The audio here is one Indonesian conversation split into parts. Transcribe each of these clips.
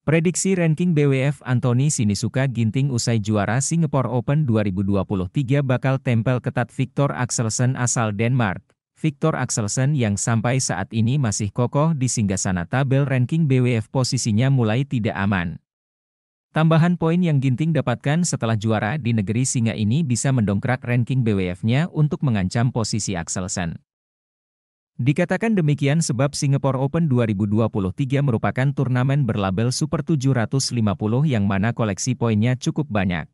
Prediksi ranking BWF Anthony Sinisuka Ginting usai juara Singapore Open 2023 bakal tempel ketat Victor Axelsen asal Denmark. Victor Axelsen yang sampai saat ini masih kokoh di singgasana tabel ranking BWF posisinya mulai tidak aman. Tambahan poin yang Ginting dapatkan setelah juara di negeri singa ini bisa mendongkrak ranking BWF-nya untuk mengancam posisi Axelsen. Dikatakan demikian sebab Singapore Open 2023 merupakan turnamen berlabel Super 750 yang mana koleksi poinnya cukup banyak.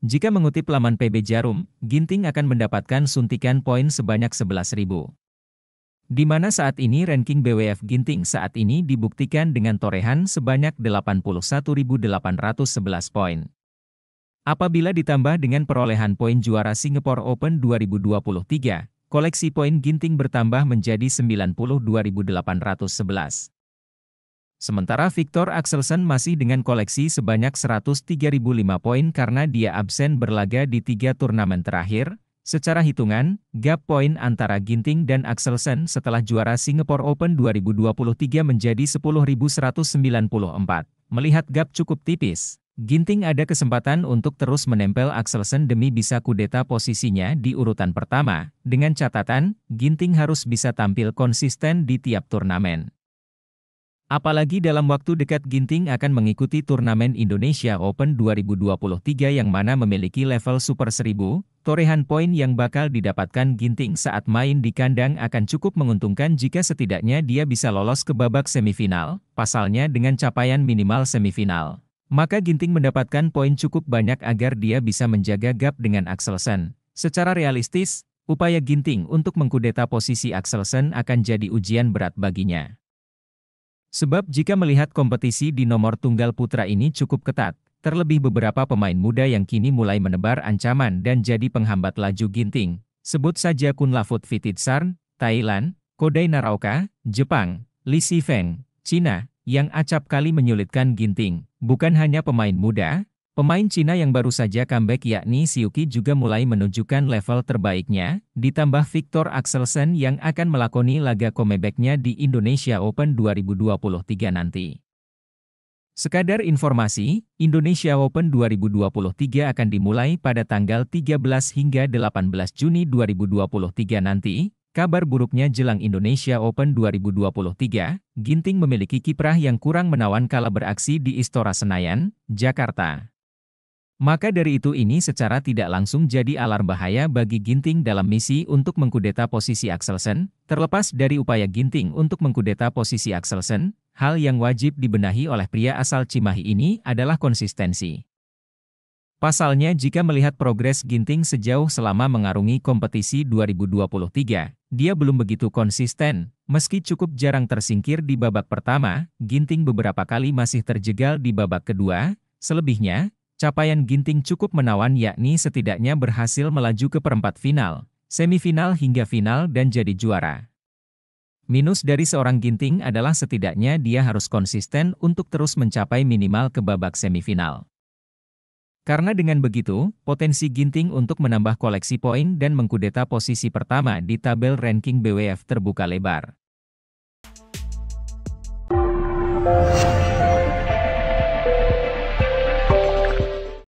Jika mengutip laman PB Jarum, Ginting akan mendapatkan suntikan poin sebanyak 11.000. Di mana saat ini ranking BWF Ginting saat ini dibuktikan dengan torehan sebanyak 81.811 poin. Apabila ditambah dengan perolehan poin juara Singapore Open 2023, Koleksi poin Ginting bertambah menjadi 92.811. Sementara Victor Axelsen masih dengan koleksi sebanyak 103.005 poin karena dia absen berlaga di tiga turnamen terakhir. Secara hitungan, gap poin antara Ginting dan Axelsen setelah juara Singapore Open 2023 menjadi 10.194. Melihat gap cukup tipis, Ginting ada kesempatan untuk terus menempel Axelsen demi bisa kudeta posisinya di urutan pertama, dengan catatan, Ginting harus bisa tampil konsisten di tiap turnamen. Apalagi dalam waktu dekat Ginting akan mengikuti turnamen Indonesia Open 2023 yang mana memiliki level Super 1000, torehan poin yang bakal didapatkan Ginting saat main di kandang akan cukup menguntungkan jika setidaknya dia bisa lolos ke babak semifinal, pasalnya dengan capaian minimal semifinal. Maka Ginting mendapatkan poin cukup banyak agar dia bisa menjaga gap dengan Axelsen. Secara realistis, upaya Ginting untuk mengkudeta posisi Axelsen akan jadi ujian berat baginya. Sebab jika melihat kompetisi di nomor tunggal putra ini cukup ketat, terlebih beberapa pemain muda yang kini mulai menebar ancaman dan jadi penghambat laju Ginting. Sebut saja Kun Lafut Thailand, Kodai Naraoka, Jepang, Li Feng, Cina, yang acap kali menyulitkan Ginting. Bukan hanya pemain muda, pemain Cina yang baru saja comeback yakni Siuki juga mulai menunjukkan level terbaiknya, ditambah Victor Axelsen yang akan melakoni laga comebacknya di Indonesia Open 2023 nanti. Sekadar informasi, Indonesia Open 2023 akan dimulai pada tanggal 13 hingga 18 Juni 2023 nanti, Kabar buruknya jelang Indonesia Open 2023, Ginting memiliki kiprah yang kurang menawan kala beraksi di Istora Senayan, Jakarta. Maka dari itu ini secara tidak langsung jadi alarm bahaya bagi Ginting dalam misi untuk mengkudeta posisi Axelsen, terlepas dari upaya Ginting untuk mengkudeta posisi Axelsen, hal yang wajib dibenahi oleh pria asal Cimahi ini adalah konsistensi. Pasalnya jika melihat progres Ginting sejauh selama mengarungi kompetisi 2023, dia belum begitu konsisten. Meski cukup jarang tersingkir di babak pertama, Ginting beberapa kali masih terjegal di babak kedua. Selebihnya, capaian Ginting cukup menawan yakni setidaknya berhasil melaju ke perempat final, semifinal hingga final dan jadi juara. Minus dari seorang Ginting adalah setidaknya dia harus konsisten untuk terus mencapai minimal ke babak semifinal. Karena dengan begitu, potensi Ginting untuk menambah koleksi poin dan mengkudeta posisi pertama di tabel ranking BWF terbuka lebar.